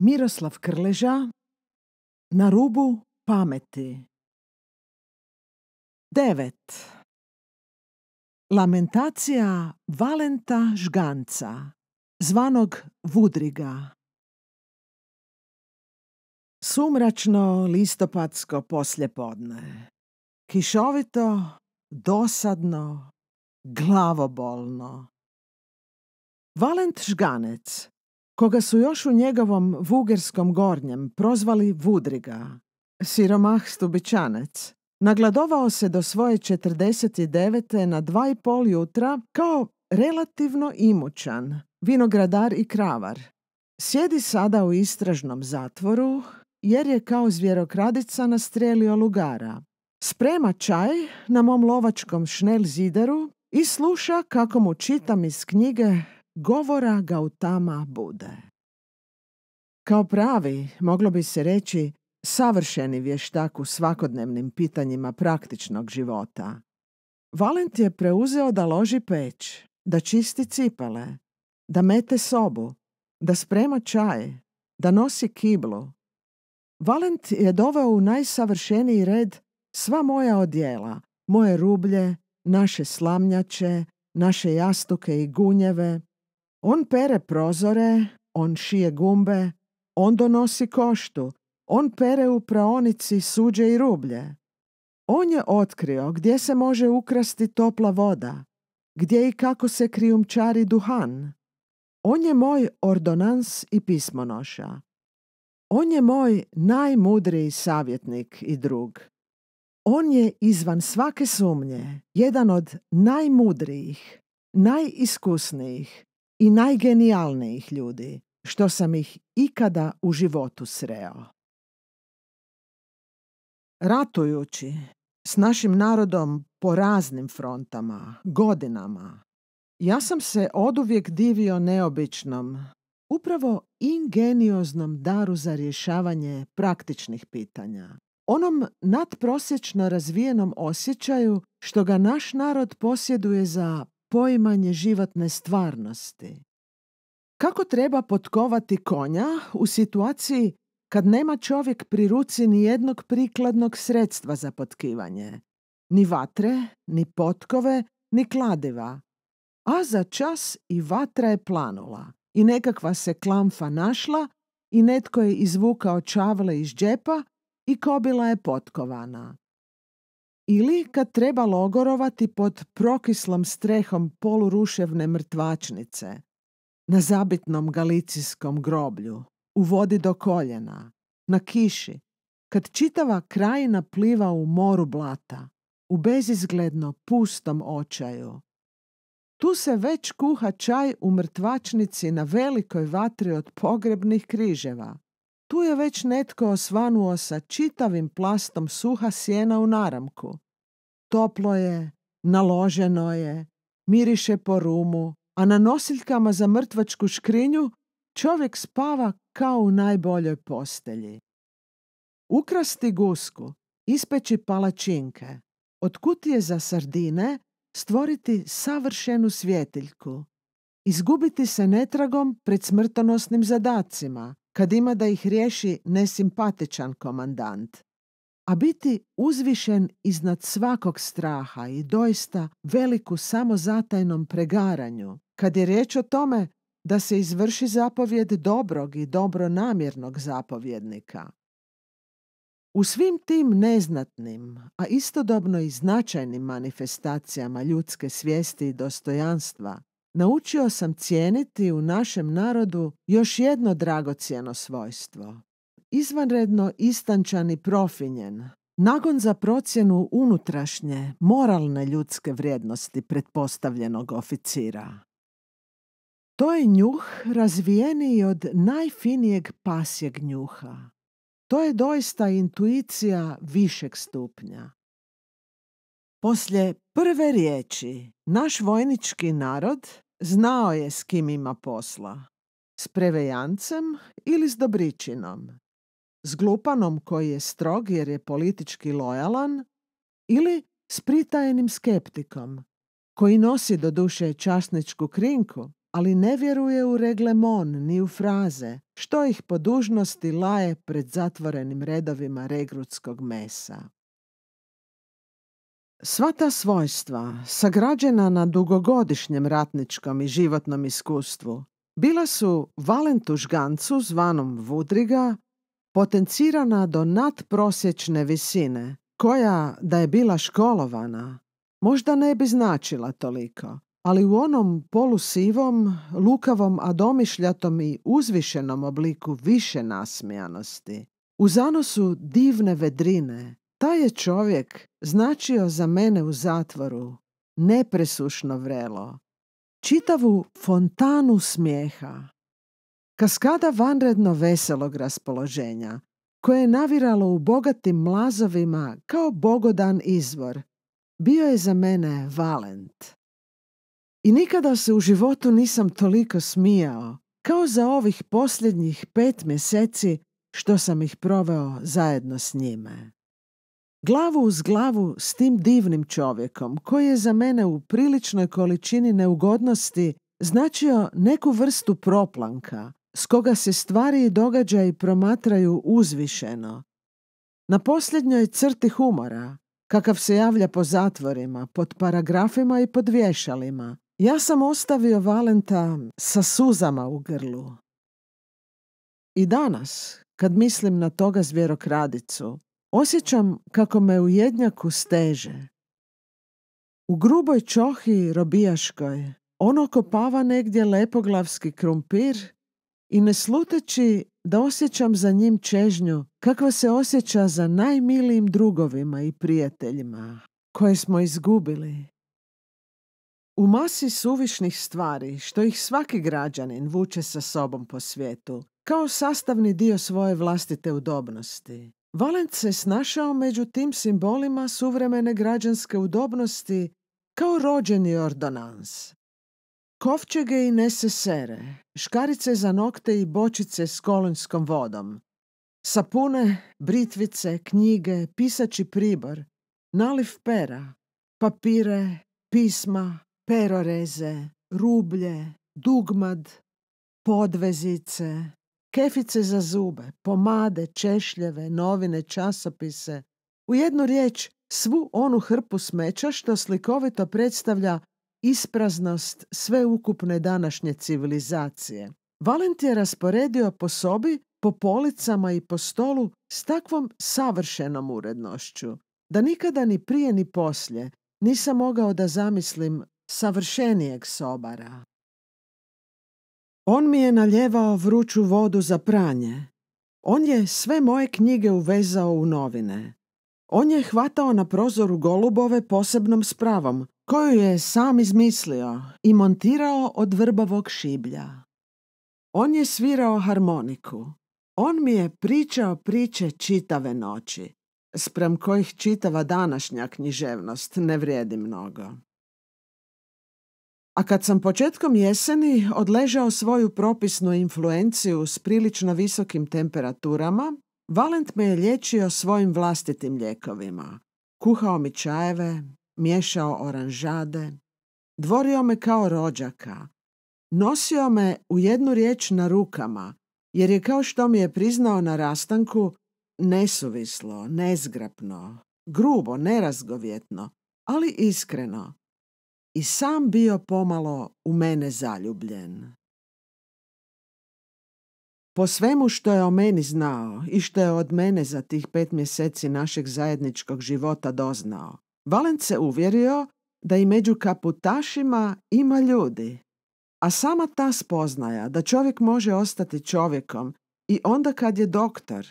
Miroslav Krleža na rubu pameti. 9. Lamentacija Valenta Žganca, zvanog Vudriga. Sumračno listopadsko posljepodne. Kišovito, dosadno, glavobolno. Valent Žganec koga su još u njegovom vugerskom gornjem prozvali Vudriga, siromah Stubičanec Nagladovao se do svoje 49. na dva i pol jutra kao relativno imućan, vinogradar i kravar. Sjedi sada u istražnom zatvoru jer je kao zvjerokradica nastrelio lugara. Sprema čaj na mom lovačkom šnel zideru i sluša kako mu čitam iz knjige govora Gautama Bude. Kao pravi, moglo bi se reći, savršeni vještak u svakodnevnim pitanjima praktičnog života. Valent je preuzeo da loži peć, da čisti cipele, da mete sobu, da sprema čaj, da nosi kiblu. Valent je doveo u najsavršeniji red sva moja odjela, moje rublje, naše slamnjače, naše jastuke i gunjeve, on pere prozore, on šije gumbe, on donosi koštu, on pere u praonici suđe i rublje. On je otkrio gdje se može ukrasti topla voda, gdje i kako se krijumčari duhan. On je moj ordonans i pismonoša. On je moj najmudriji savjetnik i drug. On je izvan svake sumnje jedan od najmudrijih, najiskusnijih, i najgenijalnijih ljudi što sam ih ikada u životu sreo. Ratujući s našim narodom po raznim frontama, godinama, ja sam se oduvijek divio neobičnom, upravo ingenioznom daru za rješavanje praktičnih pitanja. Onom nadprosječno razvijenom osjećaju što ga naš narod posjeduje za poimanje životne stvarnosti. Kako treba potkovati konja u situaciji kad nema čovjek pri ruci ni jednog prikladnog sredstva za potkivanje, ni vatre, ni potkove, ni kladiva, a za čas i vatra je planula i nekakva se klamfa našla i netko je izvukao čavle iz džepa i kobila je potkovana ili kad treba logorovati pod prokislom strehom poluruševne mrtvačnice, na zabitnom galicijskom groblju, u vodi do koljena, na kiši, kad čitava krajina pliva u moru blata, u bezizgledno pustom očaju. Tu se već kuha čaj u mrtvačnici na velikoj vatri od pogrebnih križeva, tu je već netko osvanuo sa čitavim plastom suha sjena u naramku. Toplo je, naloženo je, miriše po rumu, a na nosiljkama za mrtvačku škrinju čovjek spava kao u najboljoj postelji. Ukrasti gusku, ispeći palačinke, od kutije za sardine stvoriti savršenu svjetiljku, izgubiti se netragom pred smrtonosnim zadacima – kad ima da ih riješi nesimpatičan komandant, a biti uzvišen iznad svakog straha i doista veliku samozatajnom pregaranju, kad je riječ o tome da se izvrši zapovjed dobrog i dobronamjernog zapovjednika. U svim tim neznatnim, a istodobno i značajnim manifestacijama ljudske svijesti i dostojanstva naučio sam cijeniti u našem narodu još jedno dragocjeno svojstvo. Izvanredno istančan i profinjen, nagon za procjenu unutrašnje, moralne ljudske vrijednosti pretpostavljenog oficira. To je njuh razvijeniji od najfinijeg pasjeg njuha. To je doista intuicija višeg stupnja. Poslije prve riječi naš vojnički narod Znao je s kim ima posla. S prevejancem ili s dobričinom. S glupanom koji je strog jer je politički lojalan ili s pritajenim skeptikom koji nosi do duše časničku krinku, ali ne vjeruje u reglemon ni u fraze, što ih po dužnosti laje pred zatvorenim redovima regrutskog mesa. Sva ta svojstva, sagrađena na dugogodišnjem ratničkom i životnom iskustvu, bila su Valentu Žgancu, zvanom Vudriga, potencirana do nadprosječne visine, koja, da je bila školovana, možda ne bi značila toliko, ali u onom polusivom, lukavom, a domišljatom i uzvišenom obliku više nasmijanosti, u zanosu divne vedrine, taj je čovjek značio za mene u zatvoru nepresušno vrelo, čitavu fontanu smijeha, kaskada vanredno veselog raspoloženja, koje je naviralo u bogatim mlazovima kao bogodan izvor, bio je za mene valent. I nikada se u životu nisam toliko smijao kao za ovih posljednjih pet mjeseci što sam ih proveo zajedno s njime. Glavu uz glavu s tim divnim čovjekom, koji je za mene u priličnoj količini neugodnosti značio neku vrstu proplanka, s koga se stvari i događaji promatraju uzvišeno. Na posljednjoj crti humora, kakav se javlja po zatvorima, pod paragrafima i pod vješalima, ja sam ostavio Valenta sa suzama u grlu. I danas, kad mislim na toga zvjerokradicu, Osjećam kako me u jednjaku steže. U gruboj čohi robijaškoj ono kopava negdje lepoglavski krumpir i ne sluteći da osjećam za njim čežnju kakva se osjeća za najmilijim drugovima i prijateljima koje smo izgubili. U masi suvišnih stvari što ih svaki građanin vuče sa sobom po svijetu kao sastavni dio svoje vlastite udobnosti. Valent se snašao među tim simbolima suvremene građanske udobnosti kao rođeni ordonans. Kovčege i nesesere, škarice za nokte i bočice s kolonskom vodom, sapune, britvice, knjige, pisači pribor, naliv pera, papire, pisma, peroreze, rublje, dugmad, podvezice, kefice za zube, pomade, češljeve, novine, časopise, u jednu riječ svu onu hrpu smeća što slikovito predstavlja ispraznost sveukupne današnje civilizacije. Valent je rasporedio po sobi, po policama i po stolu s takvom savršenom urednošću, da nikada ni prije ni poslije nisam mogao da zamislim savršenijeg sobara. On mi je naljevao vruću vodu za pranje. On je sve moje knjige uvezao u novine. On je hvatao na prozoru golubove posebnom spravom, koju je sam izmislio i montirao od vrbavog šiblja. On je svirao harmoniku. On mi je pričao priče čitave noći, sprem kojih čitava današnja književnost ne vrijedi mnogo. A kad sam početkom jeseni odležao svoju propisnu influenciju s prilično visokim temperaturama, Valent me je liječio svojim vlastitim ljekovima. Kuhao mi čajeve, miješao oranžade, dvorio me kao rođaka, nosio me u jednu riječ na rukama, jer je kao što mi je priznao na rastanku nesuvislo, nezgrapno, grubo, nerazgovjetno, ali iskreno, i sam bio pomalo u mene zaljubljen. Po svemu što je o meni znao i što je od mene za tih pet mjeseci našeg zajedničkog života doznao, Valent se uvjerio da i među kaputašima ima ljudi. A sama ta spoznaja da čovjek može ostati čovjekom i onda kad je doktor,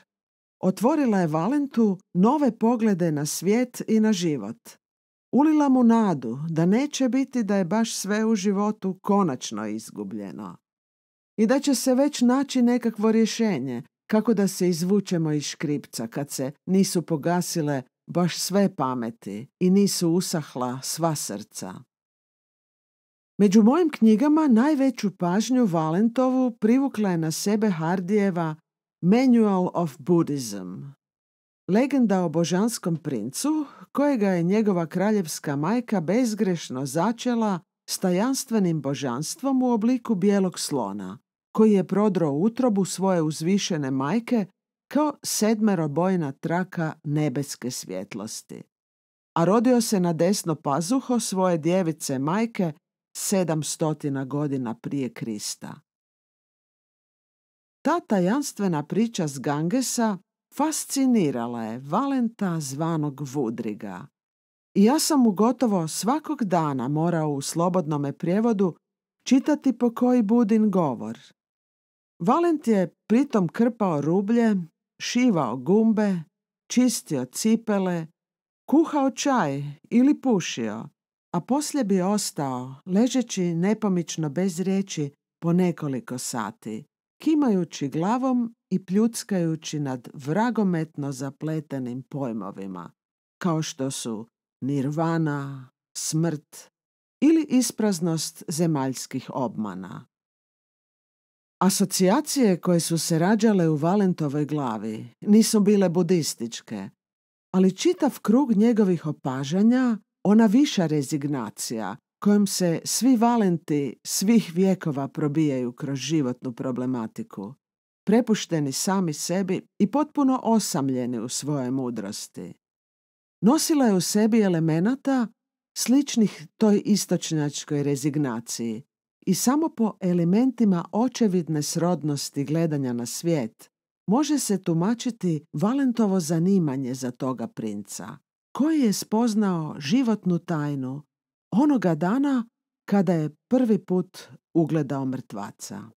otvorila je Valentu nove poglede na svijet i na život. Ulila mu nadu da neće biti da je baš sve u životu konačno izgubljeno i da će se već naći nekakvo rješenje kako da se izvučemo iz škripca kad se nisu pogasile baš sve pameti i nisu usahla sva srca. Među mojim knjigama najveću pažnju Valentovu privukla je na sebe Hardijeva Manual of Buddhism. Legenda o božanskom princu kojega je njegova kraljevska majka bezgrešno začela s tajanstvenim božanstvom u obliku bijelog slona, koji je prodro utrobu svoje uzvišene majke kao sedmerobojna traka nebeske svjetlosti. A rodio se na desno pazuho svoje djevice majke sedamstotina godina prije Krista. Ta tajanstvena priča s Gangesa fascinirala je Valenta zvanog Vudriga. I ja sam mu gotovo svakog dana morao u slobodnome prijevodu čitati po koji budin govor. Valent je pritom krpao rublje, šivao gumbe, čistio cipele, kuhao čaj ili pušio, a poslije bi ostao, ležeći nepomično bez riječi po nekoliko sati, kimajući glavom i pljuckajući nad vragometno zapletenim pojmovima, kao što su nirvana, smrt ili ispraznost zemaljskih obmana. Asocijacije koje su se rađale u Valentovoj glavi nisu bile budističke, ali čitav krug njegovih opažanja, ona viša rezignacija kojom se svi valenti svih vijekova probijaju kroz životnu problematiku, prepušteni sami sebi i potpuno osamljeni u svojoj mudrosti. Nosila je u sebi elemenata sličnih toj istočnjačkoj rezignaciji i samo po elementima očevidne srodnosti gledanja na svijet može se tumačiti Valentovo zanimanje za toga princa, koji je spoznao životnu tajnu onoga dana kada je prvi put ugledao mrtvaca.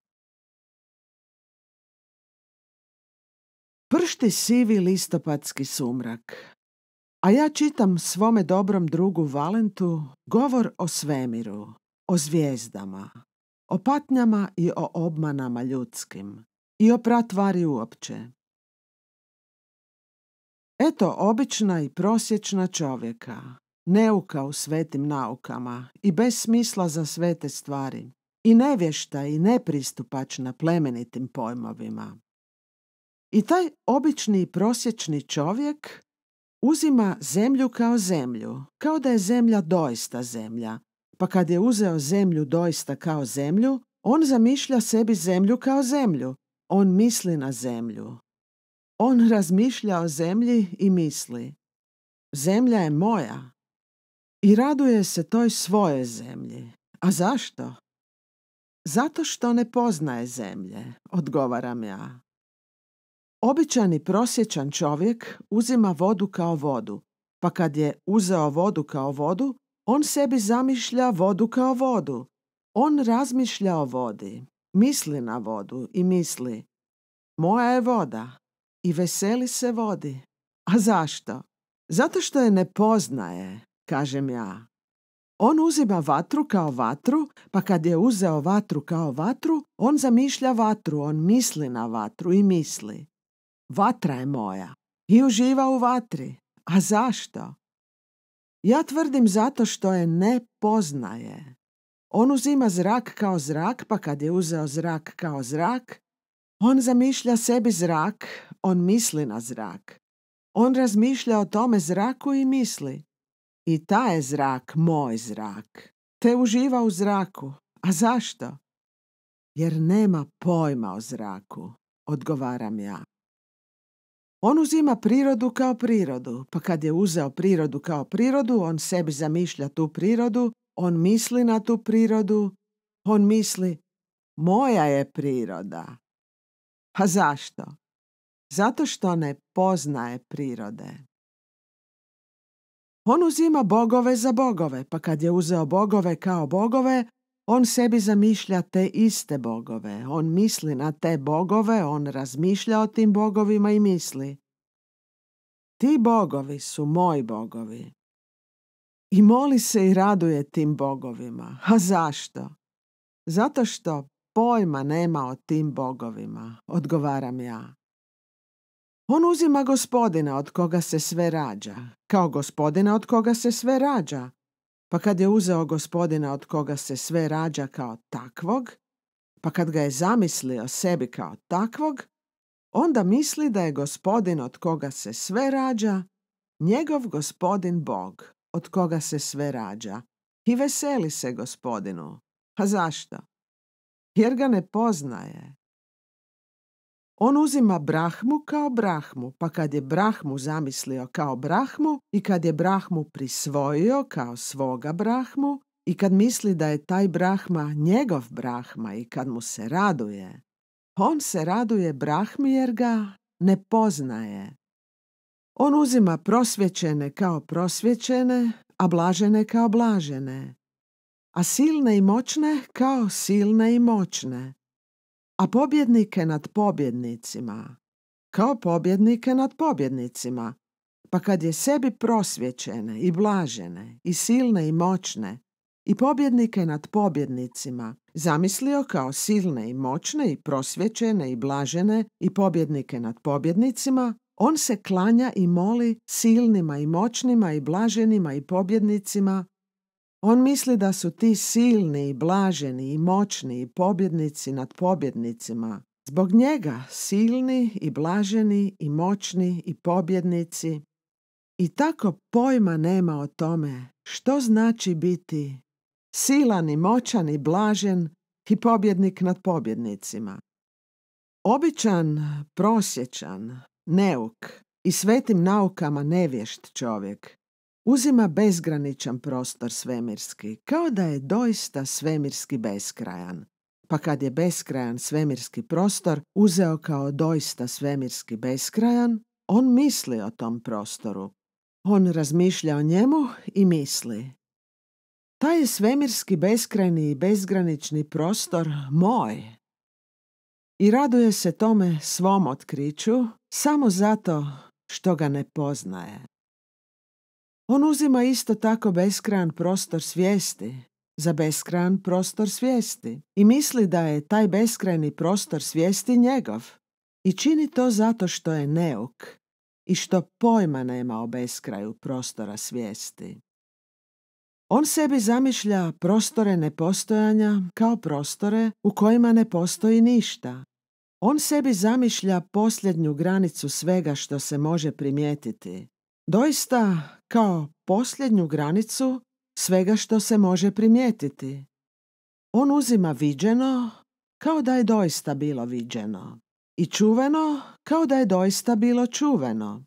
Pršti sivi listopadski sumrak. A ja čitam svome dobrom drugu Valentu govor o svemiru, o zvijezdama, o patnjama i o obmanama ljudskim i o pratvari uopće. Eto obična i prosječna čovjeka, neuka u svetim naukama i bez smisla za svete stvari, i nevješta i nepristupačna plemenitim pojmovima. I taj obični i prosječni čovjek uzima zemlju kao zemlju, kao da je zemlja doista zemlja. Pa kad je uzeo zemlju doista kao zemlju, on zamišlja sebi zemlju kao zemlju. On misli na zemlju. On razmišlja o zemlji i misli. Zemlja je moja. I raduje se toj svoje zemlji. A zašto? Zato što ne poznaje zemlje, odgovaram ja. Običan i prosječan čovjek uzima vodu kao vodu, pa kad je uzeo vodu kao vodu, on sebi zamišlja vodu kao vodu. On razmišlja o vodi, misli na vodu i misli moja je voda i veseli se vodi. A zašto? Zato što je ne poznaje, kažem ja. On uzima vatru kao vatru, pa kad je uzeo vatru kao vatru, on zamišlja vatru, on misli na vatru i misli. Vatra je moja i uživa u vatri. A zašto? Ja tvrdim zato što je ne poznaje. On uzima zrak kao zrak, pa kad je uzeo zrak kao zrak, on zamišlja sebi zrak, on misli na zrak. On razmišlja o tome zraku i misli. I ta je zrak moj zrak. Te uživa u zraku. A zašto? Jer nema pojma o zraku, odgovaram ja. On uzima prirodu kao prirodu, pa kad je uzeo prirodu kao prirodu, on sebi zamišlja tu prirodu, on misli na tu prirodu, on misli moja je priroda. Pa zašto? Zato što ne poznaje prirode. On uzima bogove za bogove, pa kad je uzeo bogove kao bogove, on sebi zamišlja te iste bogove, on misli na te bogove, on razmišlja o tim bogovima i misli. Ti bogovi su moji bogovi. I moli se i raduje tim bogovima. A zašto? Zato što pojma nema o tim bogovima, odgovaram ja. On uzima gospodina od koga se sve rađa, kao gospodina od koga se sve rađa, pa kad je uzeo gospodina od koga se sve rađa kao takvog, pa kad ga je zamislio sebi kao takvog, onda misli da je gospodin od koga se sve rađa, njegov gospodin Bog od koga se sve rađa. I veseli se gospodinu. A zašto? Jer ga ne poznaje, on uzima brahmu kao brahmu, pa kad je brahmu zamislio kao brahmu i kad je brahmu prisvojio kao svoga brahmu i kad misli da je taj brahma njegov brahma i kad mu se raduje, on se raduje brahmi jer ga ne poznaje. On uzima prosvjećene kao prosvjećene, a blažene kao blažene, a silne i moćne kao silne i moćne a pobjednike nad pobjednicima, kao pobjednike nad pobjednicima, pa kad je sebi prosvjećene i blažene i silne i moćne i pobjednike nad pobjednicima, zamislio kao silne i moćne i prosvjećene i blažene i pobjednike nad pobjednicima, on se klanja i moli silnima i moćnima i blaženima i pobjednicima on misli da su ti silni i blaženi i moćni i pobjednici nad pobjednicima. Zbog njega silni i blaženi i moćni i pobjednici. I tako pojma nema o tome što znači biti silan i moćan i blažen i pobjednik nad pobjednicima. Običan, prosječan, neuk i svetim naukama nevješt čovjek uzima bezgraničan prostor svemirski, kao da je doista svemirski beskrajan. Pa kad je beskrajan svemirski prostor uzeo kao doista svemirski beskrajan, on misli o tom prostoru. On razmišlja o njemu i misli. Taj je svemirski beskrajni i bezgranični prostor moj. I raduje se tome svom otkriću samo zato što ga ne poznaje. On uzima isto tako beskran prostor svijesti za beskran prostor svijesti i misli da je taj beskrajni prostor svijesti njegov i čini to zato što je neuk i što pojma nema o beskraju prostora svijesti. On sebi zamišlja prostore nepostojanja kao prostore u kojima ne postoji ništa. On sebi zamišlja posljednju granicu svega što se može primijetiti, doista kao posljednju granicu svega što se može primijetiti. On uzima viđeno kao da je doista bilo viđeno i čuveno kao da je doista bilo čuveno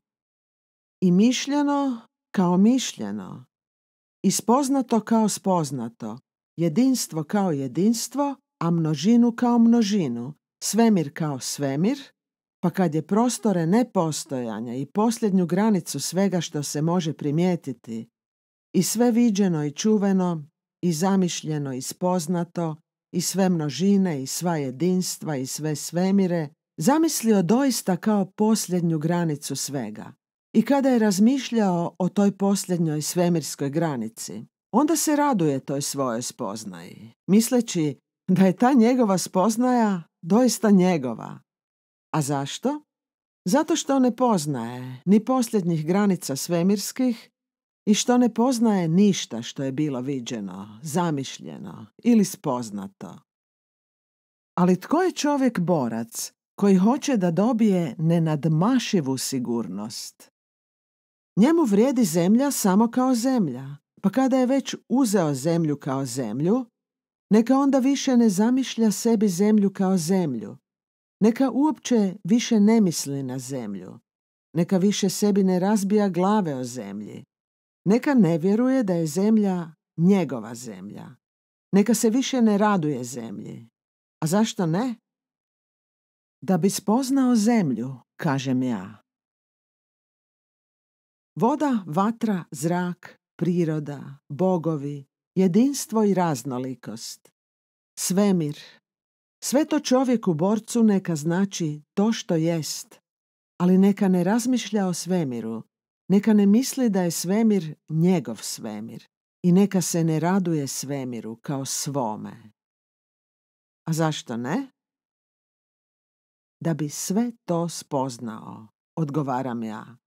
i mišljeno kao mišljeno i spoznato kao spoznato, jedinstvo kao jedinstvo, a množinu kao množinu, svemir kao svemir, pa kad je prostore nepostojanja i posljednju granicu svega što se može primijetiti i sve viđeno i čuveno i zamišljeno i spoznato i sve množine i sva jedinstva i sve svemire, zamislio doista kao posljednju granicu svega. I kada je razmišljao o toj posljednjoj svemirskoj granici, onda se raduje toj svojoj spoznaji, misleći da je ta njegova spoznaja doista njegova, a zašto? Zato što ne poznaje ni posljednjih granica svemirskih i što ne poznaje ništa što je bilo viđeno, zamišljeno ili spoznato. Ali tko je čovjek borac koji hoće da dobije nenadmašivu sigurnost? Njemu vrijedi zemlja samo kao zemlja, pa kada je već uzeo zemlju kao zemlju, neka onda više ne zamišlja sebi zemlju kao zemlju, neka uopće više ne misli na zemlju. Neka više sebi ne razbija glave o zemlji. Neka ne vjeruje da je zemlja njegova zemlja. Neka se više ne raduje zemlji. A zašto ne? Da bi spoznao zemlju, kažem ja. Voda, vatra, zrak, priroda, bogovi, jedinstvo i raznolikost. Svemir, sve to u borcu neka znači to što jest, ali neka ne razmišlja o svemiru, neka ne misli da je svemir njegov svemir i neka se ne raduje svemiru kao svome. A zašto ne? Da bi sve to spoznao, odgovaram ja.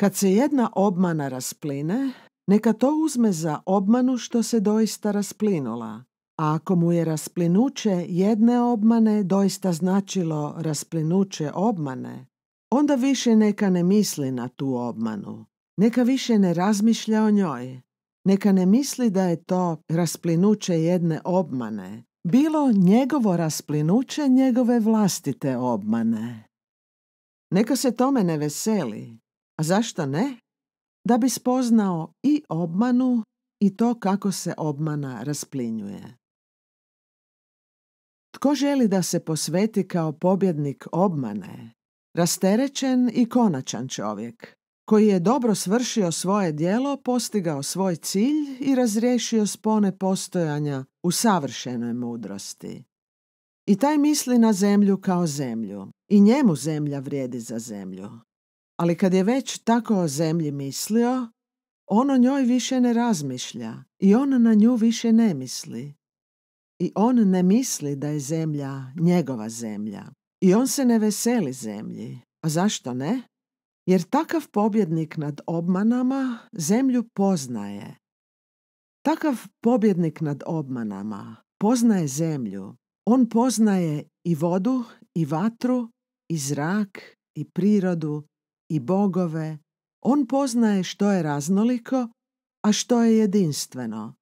Kad se jedna obmana raspline, neka to uzme za obmanu što se doista rasplinula, a ako mu je rasplinuće jedne obmane doista značilo rasplinuće obmane, onda više neka ne misli na tu obmanu, neka više ne razmišlja o njoj, neka ne misli da je to rasplinuće jedne obmane, bilo njegovo rasplinuće njegove vlastite obmane. Neka se tome ne veseli, a zašto ne? Da bi spoznao i obmanu i to kako se obmana rasplinjuje. Tko želi da se posveti kao pobjednik obmane, rasterećen i konačan čovjek, koji je dobro svršio svoje dijelo, postigao svoj cilj i razriješio spone postojanja u savršenoj mudrosti. I taj misli na zemlju kao zemlju, i njemu zemlja vrijedi za zemlju. Ali kad je već tako o zemlji mislio, on o njoj više ne razmišlja i on na nju više ne misli, i on ne misli da je zemlja njegova zemlja. I on se ne veseli zemlji. A zašto ne? Jer takav pobjednik nad obmanama zemlju poznaje. Takav pobjednik nad obmanama poznaje zemlju. On poznaje i vodu, i vatru, i zrak, i prirodu, i bogove. On poznaje što je raznoliko, a što je jedinstveno.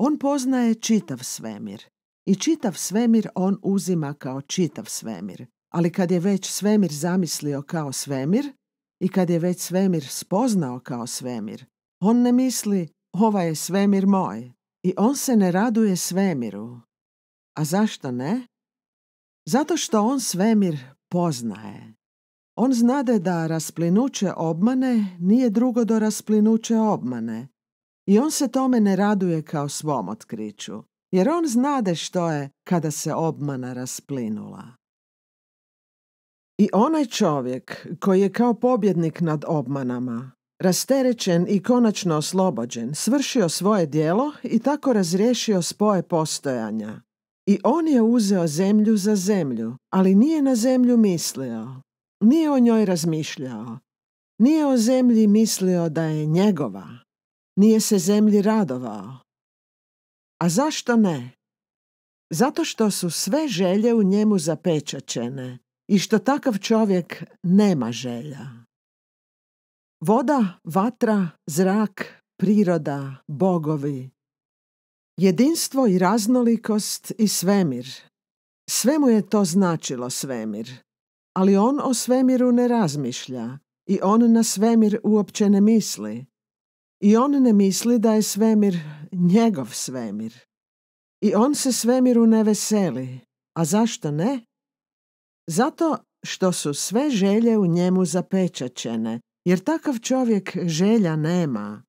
On poznaje čitav svemir. I čitav svemir on uzima kao čitav svemir. Ali kad je već svemir zamislio kao svemir i kad je već svemir spoznao kao svemir, on ne misli ovaj je svemir moj i on se ne raduje svemiru. A zašto ne? Zato što on svemir poznaje. On znade da rasplinuće obmane nije drugo do rasplinuće obmane i on se tome ne raduje kao svom otkriću jer on znade što je kada se obmana rasplinula. I onaj čovjek koji je kao pobjednik nad obmanama, rasterećen i konačno oslobođen, svršio svoje dijelo i tako razriješio spoje postojanja. I on je uzeo zemlju za zemlju, ali nije na zemlju mislio, nije o njoj razmišljao, nije o zemlji mislio da je njegova, nije se zemlji radovao, a zašto ne? Zato što su sve želje u njemu zapečačene i što takav čovjek nema želja. Voda, vatra, zrak, priroda, bogovi, jedinstvo i raznolikost i svemir. Sve mu je to značilo svemir, ali on o svemiru ne razmišlja i on na svemir uopće ne misli. I on ne misli da je svemir njegov svemir. I on se svemiru ne veseli. A zašto ne? Zato što su sve želje u njemu zapečačene, jer takav čovjek želja nema.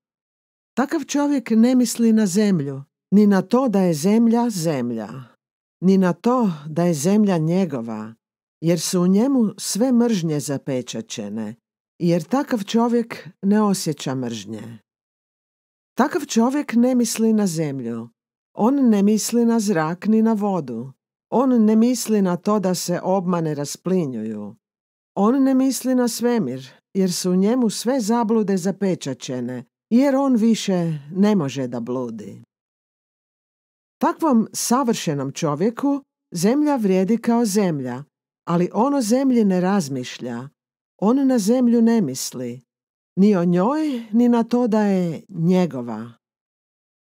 Takav čovjek ne misli na zemlju, ni na to da je zemlja zemlja, ni na to da je zemlja njegova, jer su u njemu sve mržnje zapečačene, jer takav čovjek ne osjeća mržnje. Takav čovjek ne misli na zemlju. On ne misli na zrak ni na vodu. On ne misli na to da se obmane rasplinjuju. On ne misli na svemir, jer su u njemu sve zablude zapečačene, jer on više ne može da bludi. Takvom savršenom čovjeku zemlja vrijedi kao zemlja, ali ono zemlji ne razmišlja. On na zemlju ne misli ni o njoj, ni na to da je njegova.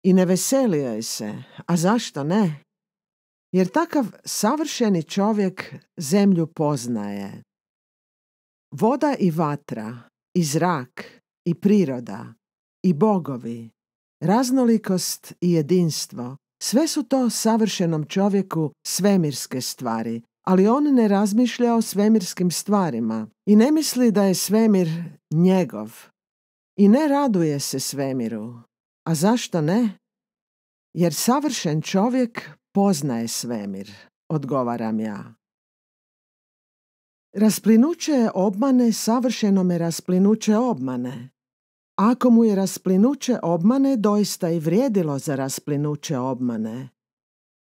I ne veselio je se, a zašto ne? Jer takav savršeni čovjek zemlju poznaje. Voda i vatra, i zrak, i priroda, i bogovi, raznolikost i jedinstvo, sve su to savršenom čovjeku svemirske stvari, ali on ne razmišlja o svemirskim stvarima i ne misli da je svemir njegov. I ne raduje se svemiru. A zašto ne? Jer savršen čovjek poznaje svemir, odgovaram ja. Rasplinuće obmane savršeno me rasplinuće obmane. Ako mu je rasplinuće obmane doista i vrijedilo za rasplinuće obmane.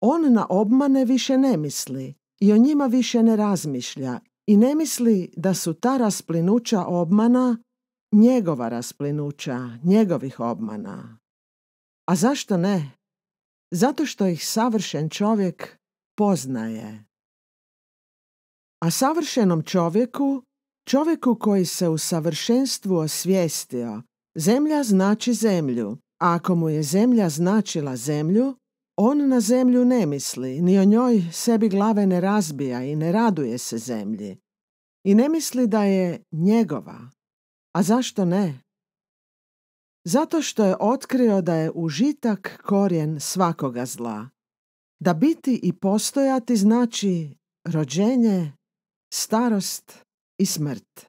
On na obmane više ne misli i o njima više ne razmišlja i ne misli da su ta rasplinuća obmana njegova rasplinuća, njegovih obmana. A zašto ne? Zato što ih savršen čovjek poznaje. A savršenom čovjeku, čovjeku koji se u savršenstvu osvijestio, zemlja znači zemlju, a ako mu je zemlja značila zemlju, on na zemlju ne misli, ni o njoj sebi glave ne razbija i ne raduje se zemlji. I ne misli da je njegova. A zašto ne? Zato što je otkrio da je užitak korijen svakoga zla. Da biti i postojati znači rođenje, starost i smrt.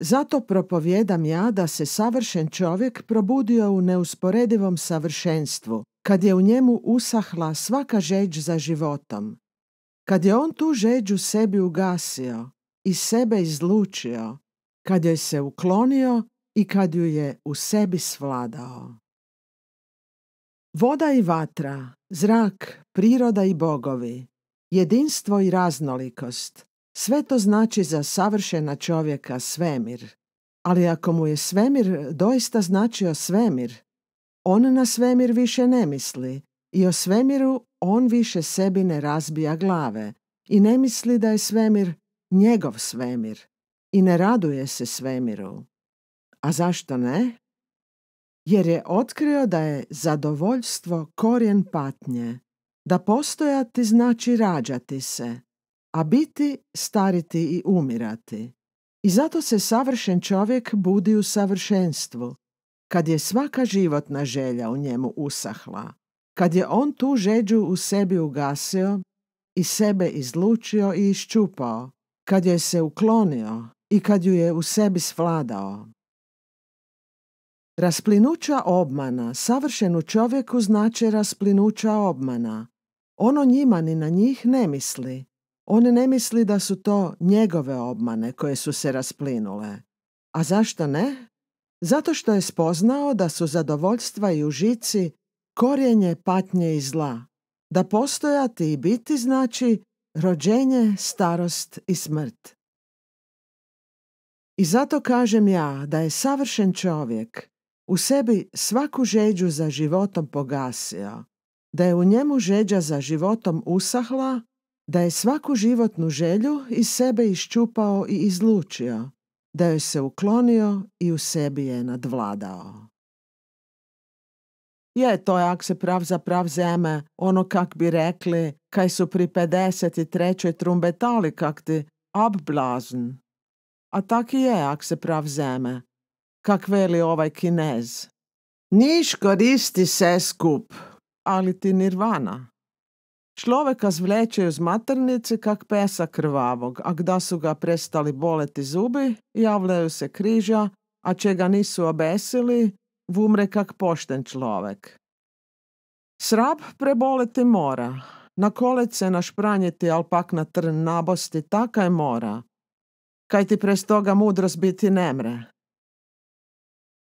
Zato propovjedam ja da se savršen čovjek probudio u neusporedivom savršenstvu, kad je u njemu usahla svaka žeđ za životom. Kad je on tu žeđ u sebi ugasio i sebe izlučio, kad joj se uklonio i kad ju je u sebi svladao. Voda i vatra, zrak, priroda i bogovi, jedinstvo i raznolikost, sve to znači za savršena čovjeka svemir. Ali ako mu je svemir doista značio svemir, on na svemir više ne misli i o svemiru on više sebi ne razbija glave i ne misli da je svemir njegov svemir i ne raduje se svemiru. A zašto ne? Jer je otkrio da je zadovoljstvo korijen patnje, da postojati znači rađati se, a biti stariti i umirati. I zato se savršen čovjek budi u savršenstvu, kad je svaka životna želja u njemu usahla, kad je on tu žeđu u sebi ugasio i sebe izlučio i iščupao, kad je se uklonio i kad ju je u sebi svladao. Rasplinuća obmana savršenu čovjeku znači rasplinuća obmana. Ono njima ni na njih ne misli. On ne misli da su to njegove obmane koje su se rasplinule. A zašto ne? Zato što je spoznao da su zadovoljstva i užici korijenje patnje i zla, da postojati i biti znači rođenje, starost i smrt. I zato kažem ja da je savršen čovjek u sebi svaku žeđu za životom pogasio, da je u njemu žeđa za životom usahla, da je svaku životnu želju iz sebe iščupao i izlučio, da joj se uklonio i u sebi je nadvladao. Je, to je ak se prav za prav zeme, ono kak bi rekli, kaj su pri 53. trumbetali kak ti A tak i je, ak se prav zeme, kak veli ovaj kinez. Niš koristi se skup, ali ti nirvana. Človeka zvlečeju z maternice kak pesa krvavog, a kda su ga prestali boleti zubi, javljaju se križa, a če ga nisu obesili, vumre kak pošten človek. Srab preboleti mora, na kolece našpranjiti, al pak na trn nabosti, taka je mora, kaj ti prez toga mudrost biti nemre.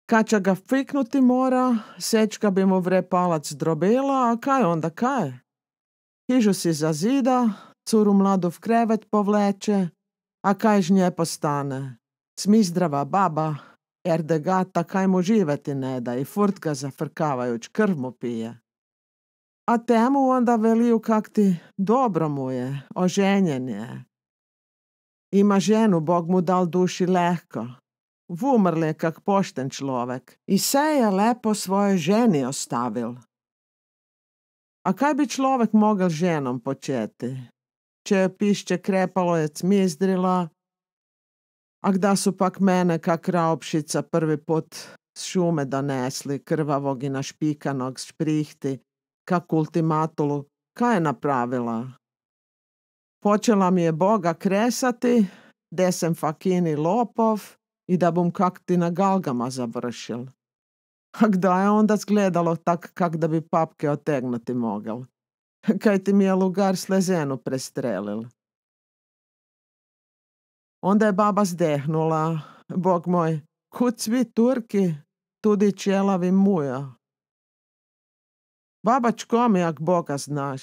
Kača ga fiknuti mora, sečka bi mu vre palac drobila, a kaj onda kaj? se si zazida, curu mlado v krevet povleče, a kaj nje postane. Smizdrava baba, erdegata kaj mu živeti ne da i furtka ga zafrkavajuć krv mu pije. A temu onda veliju kak ti dobro mu je, oženjen je. Ima ženu, Bog mu dal duši lehko. Vumrl je kak pošten človek i se je lepo svoje ženi ostavil. A kaj bi človek mogel ženom početi? Če je pišče krepalo je cmizdrila, a kda su pak mene kak raopšica prvi put s šume donesli, krvavog i našpikanog šprihti, kak ultimatulu, kaj je napravila? Počela mi je Boga kresati, desem fakini lopov i da bom kak ti na galgama završil. Kada da je onda zgledalo tak kak da bi papke otegnuti mogel. Kaj ti mi je lugar Slezenu prestrelil. Onda je baba zdehnula. Bog moj, kud svi Turki, tudi čelavi muja. Baba mi, ak Boga znaš,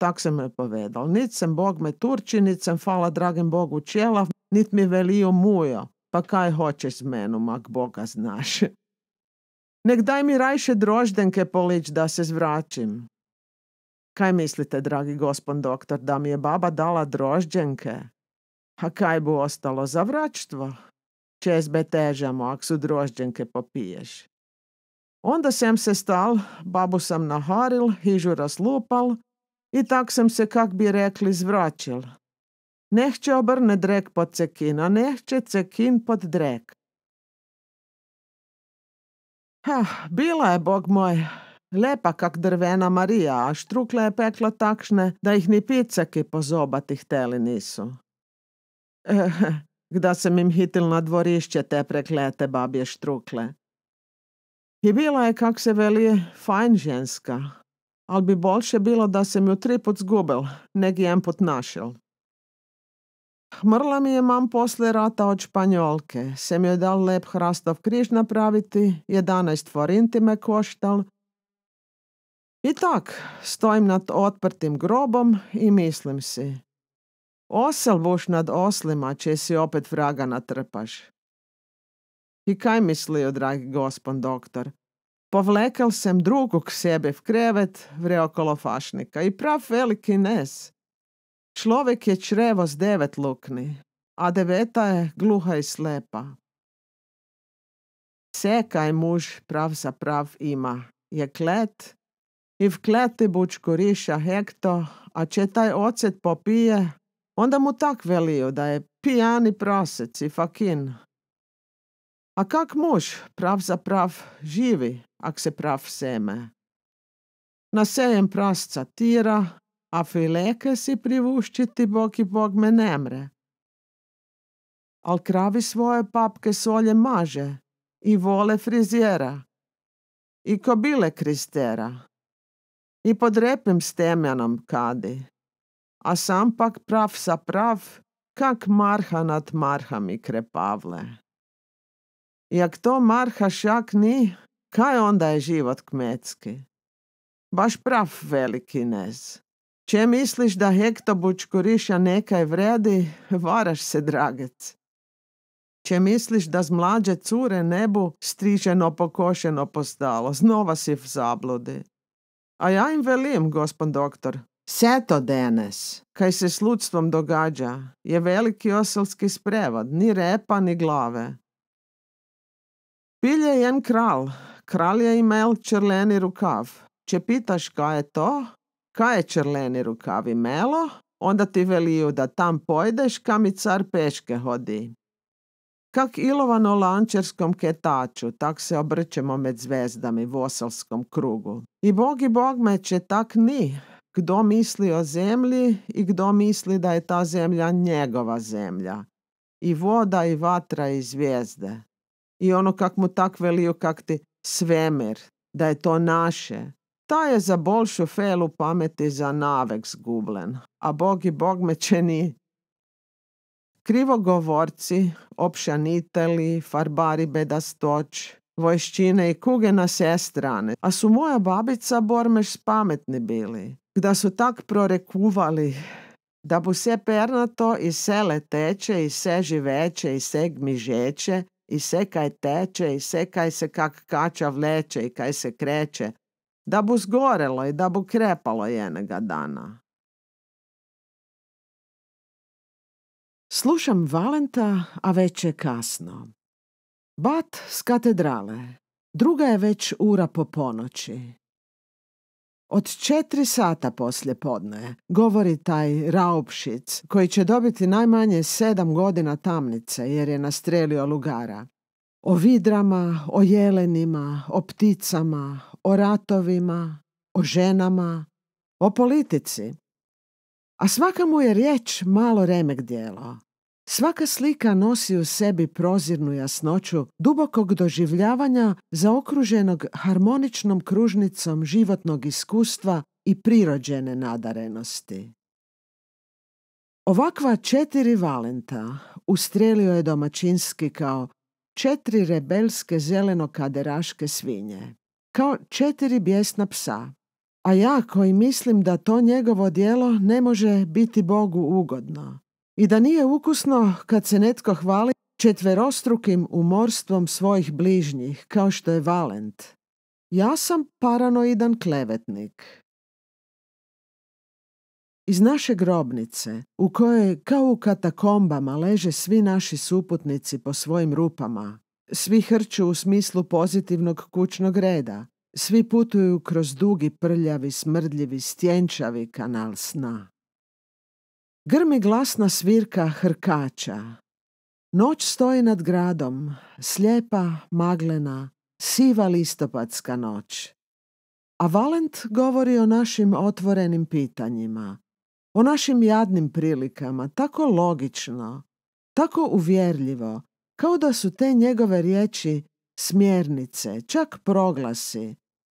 tak se me povedal. Nit sam Bog me Turči, nit fala dragem Bogu čelav, nit mi velio mujo. Pa kaj hoćeš s menom, ak Boga znaš. Nek daj mi rajše droždenke polić da se zvračim. Kaj mislite, dragi gospod doktor, da mi je baba dala droždenke? A kaj bu ostalo za vračstvo? česbe težamo, ak su droždenke popiješ. Onda sem se stal, babu sam naharil, hižu raslupal i tak sam se, kak bi rekli, zvračil. Nehće obrne drek pod a nehće cekin pod drek. Eh, bila je, bog moj, lepa kak drvena Marija, a štrukle je pekla takšne, da jih ni pice, ki po zobatih teli niso. Eh, kda sem jim hitil na dvorišče te preklete babje štrukle. I bila je, kak se veli, fajn ženska, ali bi boljše bilo, da sem ju triput zgubil, negi jem put našel. Hmrla mi je mam posle rata od Španjolke. mi je dal lep hrastov križ napraviti, 11 forinti me koštal. I tak, stojim nad otprtim grobom i mislim si. Osel buš nad oslima, če si opet vraga natrpaš. I kaj mislio, dragi gospon doktor? Povlekel sem drugu k sebi v krevet, vreo okolo fašnika i prav veliki nes. Človek je črevo s devet lukni, a deveta je gluha i slepa. Vse, kaj za prav ima, je klet i kleti bučku riša hekto, a če taj ocet popije, onda mu tak velijo da je pijani prosec i fakin. A kak muž prav za prav živi, ak se prav seme? Nasejem prasca tira, a fileke si privuščiti bok i bog me nemre. Al kravi svoje papke solje maže i vole frizjera i kobile kristera i pod repim stemjanom kadi, a sam pak prav sa prav kak marha nad marhami krepavle. Jak to marha šak ni, kaj onda je život kmetski? Baš prav veliki nez. Če misliš da hektobuč bučkuriša nekaj vredi, varaš se, dragec. Če misliš da z mlađe cure nebu striženo pokošeno postalo, znova si v zabludi. A ja im velim, gospod doktor, se to denes, kaj se s ludstvom događa, je veliki oselski sprevod, ni repa, ni glave. Bil je kral, kral, kral je imel črleni rukav. Če pitaš, kaj je to, kaj je črleni rukavi melo, onda ti veliju da tam pojdeš car peške hodi. Kak ilovano lančerskom ketaču, tak se obrćemo med zvezdami v krugu. I bog i bog me će tak ni, kdo misli o zemlji i kdo misli da je ta zemlja njegova zemlja. I voda i vatra i zvijezde. I ono kak mu tak veliju kak ti svemir, da je to naše, ta je za bolšu felu pameti za navek zgublen, a bog i bog mečeni krivogovorci, opšaniteli, farbari bedastoć, vojščine i kuge na sve strane. A su moja babica bormeš pametni bili, da su tak prorekuvali, da bu se pernato i sele teče i se živeće i se gmižeće i se kaj teče i se kaj se kak kača vleće i kaj se kreće, da bu zgorelo i da bu krepalo jenega dana. Slušam Valenta, a već je kasno. Bat s katedrale. Druga je već ura po ponoći. Od četiri sata poslje podne govori taj Raupšic koji će dobiti najmanje sedam godina tamnice jer je nastrelio lugara. O vidrama, o jelenima, o pticama, o ratovima, o ženama, o politici. A svaka mu je riječ malo remek dijelo. Svaka slika nosi u sebi prozirnu jasnoću dubokog doživljavanja zaokruženog harmoničnom kružnicom životnog iskustva i prirođene nadarenosti. Ovakva četiri valenta ustrelio je domaćinski kao četiri rebelske zeleno kaderaške svinje kao četiri bjesna psa. A ja koji mislim da to njegovo dijelo ne može biti Bogu ugodno i da nije ukusno kad se netko hvali četverostrukim umorstvom svojih bližnjih, kao što je Valent. Ja sam paranoidan klevetnik. Iz naše grobnice, u kojoj kao u katakombama leže svi naši suputnici po svojim rupama, svi hrču u smislu pozitivnog kućnog reda. Svi putuju kroz dugi, prljavi, smrdljivi, stjenčavi kanal sna. Grmi glasna svirka hrkača. Noć stoji nad gradom, slijepa, maglena, siva listopadska noć. A Valent govori o našim otvorenim pitanjima, o našim jadnim prilikama, tako logično, tako uvjerljivo, kao da su te njegove riječi smjernice, čak proglasi,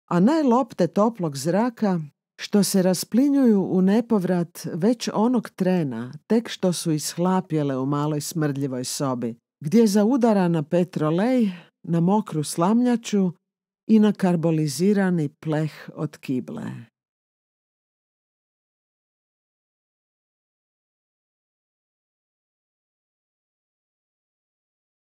a najlopte toplog zraka što se rasplinjuju u nepovrat već onog trena, tek što su ishlapjele u maloj smrdljivoj sobi, gdje je zaudara na petrolej, na mokru slamljaču i na karbolizirani pleh od kible.